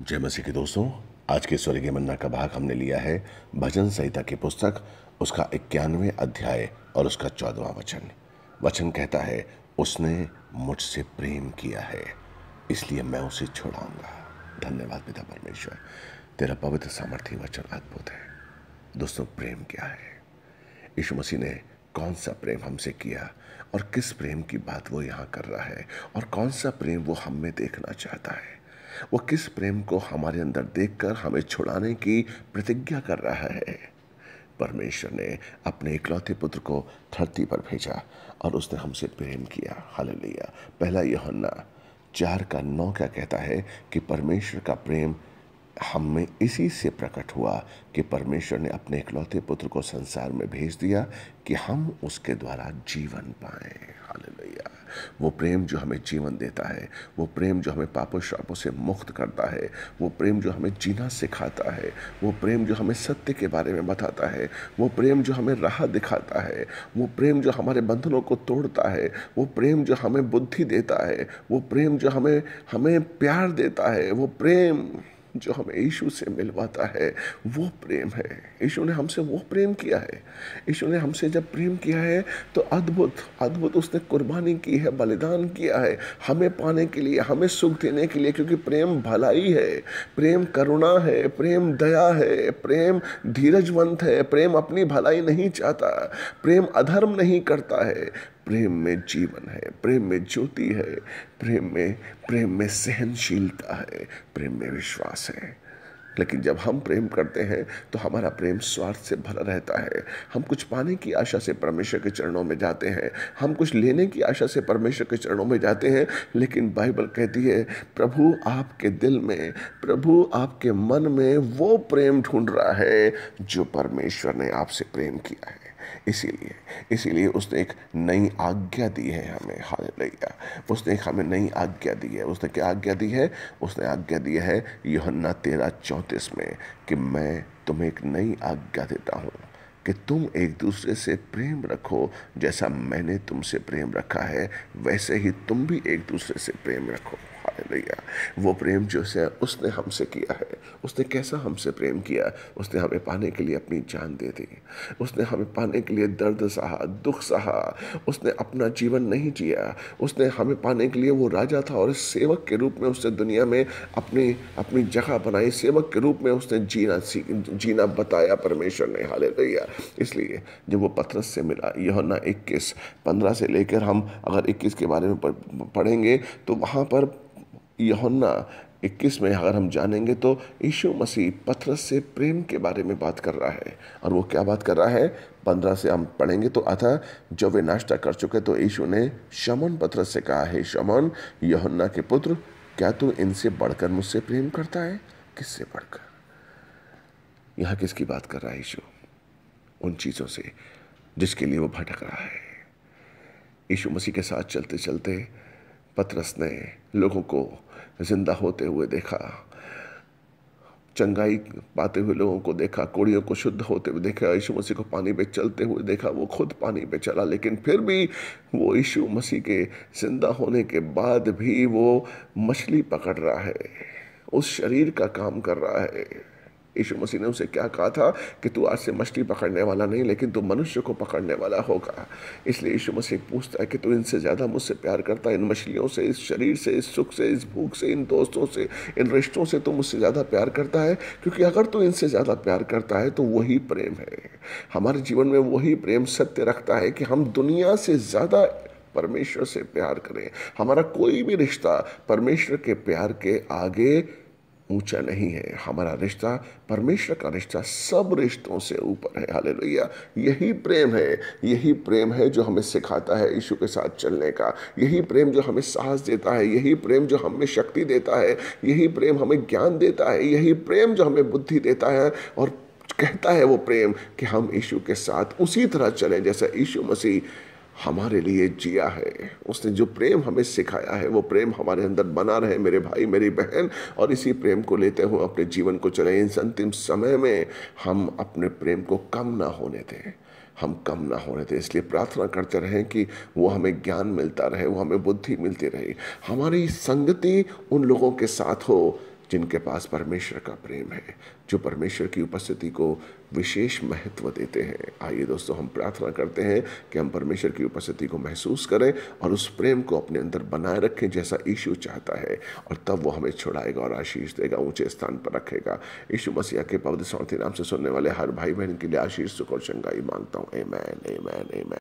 जय मसीह के दोस्तों आज के स्वर्गीय मन्ना का भाग हमने लिया है भजन संहिता की पुस्तक उसका इक्यानवे अध्याय और उसका चौदवा वचन वचन कहता है उसने मुझसे प्रेम किया है इसलिए मैं उसे छोड़ाऊंगा धन्यवाद पिता परमेश्वर तेरा पवित्र सामर्थ्य वचन अद्भुत है दोस्तों प्रेम क्या है यीशु मसीह ने कौन सा प्रेम हमसे किया और किस प्रेम की बात वो यहाँ कर रहा है और कौन सा प्रेम वो हम में देखना चाहता है वो किस प्रेम को हमारे अंदर देखकर हमें छुड़ाने की प्रतिज्ञा कर रहा है परमेश्वर ने अपने इकलौते पुत्र को धरती पर भेजा और उसने हमसे प्रेम किया हल लिया पहला यहन्ना चार का नौ क्या कहता है कि परमेश्वर का प्रेम हम में इसी से प्रकट हुआ कि परमेश्वर ने अपने इकलौते पुत्र को संसार में भेज दिया कि हम उसके द्वारा जीवन पाएँ हालेलुया वो प्रेम जो हमें जीवन देता है वो प्रेम जो हमें पापों शापों से मुक्त करता है वो प्रेम जो हमें जीना सिखाता है वो प्रेम जो हमें सत्य के बारे में बताता है वो प्रेम जो हमें राह दिखाता है वो प्रेम जो हमारे बंधनों को तोड़ता है वो प्रेम जो हमें बुद्धि देता है वो प्रेम जो हमें हमें प्यार देता है वो प्रेम जो हमें यीशु से मिलवाता है वो प्रेम है यीशु ने हमसे वो प्रेम किया है यीशु ने हमसे जब प्रेम किया है तो अद्भुत अद्भुत उसने कुर्बानी की है बलिदान किया है हमें पाने के लिए हमें सुख देने के लिए क्योंकि प्रेम भलाई है प्रेम करुणा है प्रेम दया है प्रेम धीरजवंत है प्रेम अपनी भलाई नहीं चाहता प्रेम अधर्म नहीं करता है प्रेम में जीवन है प्रेम में ज्योति है प्रेम में प्रेम में सहनशीलता है प्रेम में विश्वास है लेकिन जब हम प्रेम करते हैं तो हमारा प्रेम स्वार्थ से भरा रहता है हम कुछ पाने की आशा से परमेश्वर के चरणों में जाते हैं हम कुछ लेने की आशा से परमेश्वर के चरणों में जाते हैं लेकिन बाइबल कहती है प्रभु आपके दिल में प्रभु आपके मन में वो प्रेम ढूंढ रहा है जो परमेश्वर ने आपसे प्रेम किया है इसीलिए इसीलिए उसने एक नई आज्ञा दी है हमें हाल उसने एक हमें नई आज्ञा दी है उसने क्या आज्ञा दी है उसने आज्ञा दी है योहन्ना तेरह चौंतीस में कि मैं तुम्हें एक नई आज्ञा देता हूँ कि तुम एक दूसरे से प्रेम रखो जैसा मैंने तुमसे प्रेम रखा है वैसे ही तुम भी एक दूसरे से प्रेम रखो है भैया वो प्रेम जो से उसने हमसे किया है उसने कैसा हमसे प्रेम किया उसने हमें पाने के लिए अपनी जान दे दी उसने हमें पाने के लिए दर्द सहा दुख सहा उसने अपना जीवन नहीं जिया उसने हमें पाने के लिए वो राजा था और सेवक के रूप में उसने दुनिया में अपनी अपनी जगह बनाई सेवक के रूप में उसने जीना जीना बताया परमेश्वर ने हाले भैया इसलिए जब वो पथरस से मिला यह इक्कीस पंद्रह से लेकर हम अगर इक्कीस के बारे में पढ़ेंगे तो वहाँ पर यौना 21 में अगर हम जानेंगे तो यीशु मसीह पथरस से प्रेम के बारे में बात कर रहा है और वो क्या बात कर रहा है पंद्रह से हम पढ़ेंगे तो अतः जब वे नाश्ता कर चुके तो यीशु ने शमन पथरस से कहा है शमन यौना के पुत्र क्या तू इनसे बढ़कर मुझसे प्रेम करता है किससे बढ़कर यहाँ किसकी बात कर रहा है यीशु उन चीज़ों से जिसके लिए वो भटक रहा है यीशु मसीह के साथ चलते चलते पतरस ने लोगों को जिंदा होते हुए देखा चंगाई पाते हुए लोगों को देखा कोड़ियों को शुद्ध होते हुए देखा यीशु मसीह को पानी पे चलते हुए देखा वो खुद पानी पे चला लेकिन फिर भी वो यीशु मसीह के जिंदा होने के बाद भी वो मछली पकड़ रहा है उस शरीर का काम कर रहा है यीशु मसीह ने उसे क्या कहा था कि तू आज से मछली पकड़ने वाला नहीं लेकिन तू मनुष्य को पकड़ने वाला होगा इसलिए यीशु मसीह पूछता है कि तू इनसे ज़्यादा मुझसे प्यार करता है इन मछलियों से इस शरीर से इस सुख से इस भूख से इन दोस्तों से इन रिश्तों से तू मुझसे ज़्यादा प्यार करता है क्योंकि अगर तू इनसे ज़्यादा प्यार करता है तो वही प्रेम है हमारे जीवन में वही प्रेम सत्य रखता है कि हम दुनिया से ज़्यादा परमेश्वर से प्यार करें हमारा कोई भी रिश्ता परमेश्वर के प्यार के आगे ऊंचा नहीं है हमारा रिश्ता परमेश्वर का रिश्ता सब रिश्तों से ऊपर है हाल यही प्रेम है यही प्रेम है जो हमें सिखाता है यीशु के साथ चलने का यही प्रेम जो हमें साहस देता है यही प्रेम जो हमें शक्ति देता है यही प्रेम हमें ज्ञान देता है यही प्रेम जो हमें बुद्धि देता है और कहता है वो प्रेम कि हम यीशु के साथ उसी तरह चलें जैसा यीशु मसीह हमारे लिए जिया है उसने जो प्रेम हमें सिखाया है वो प्रेम हमारे अंदर बना रहे मेरे भाई मेरी बहन और इसी प्रेम को लेते हुए अपने जीवन को चले इस अंतिम समय में हम अपने प्रेम को कम ना होने दें हम कम ना होने दें इसलिए प्रार्थना करते रहें कि वो हमें ज्ञान मिलता रहे वो हमें बुद्धि मिलती रहे हमारी संगति उन लोगों के साथ हो जिनके पास परमेश्वर का प्रेम है जो परमेश्वर की उपस्थिति को विशेष महत्व देते हैं आइए दोस्तों हम प्रार्थना करते हैं कि हम परमेश्वर की उपस्थिति को महसूस करें और उस प्रेम को अपने अंदर बनाए रखें जैसा यीशु चाहता है और तब वो हमें छुड़ाएगा और आशीष देगा ऊंचे स्थान पर रखेगा यीशु मसीहा के पवित्र सौर्थी नाम से सुनने वाले हर भाई बहन के लिए आशीष सुख और चंगाई मांगता हूँ amen amen a man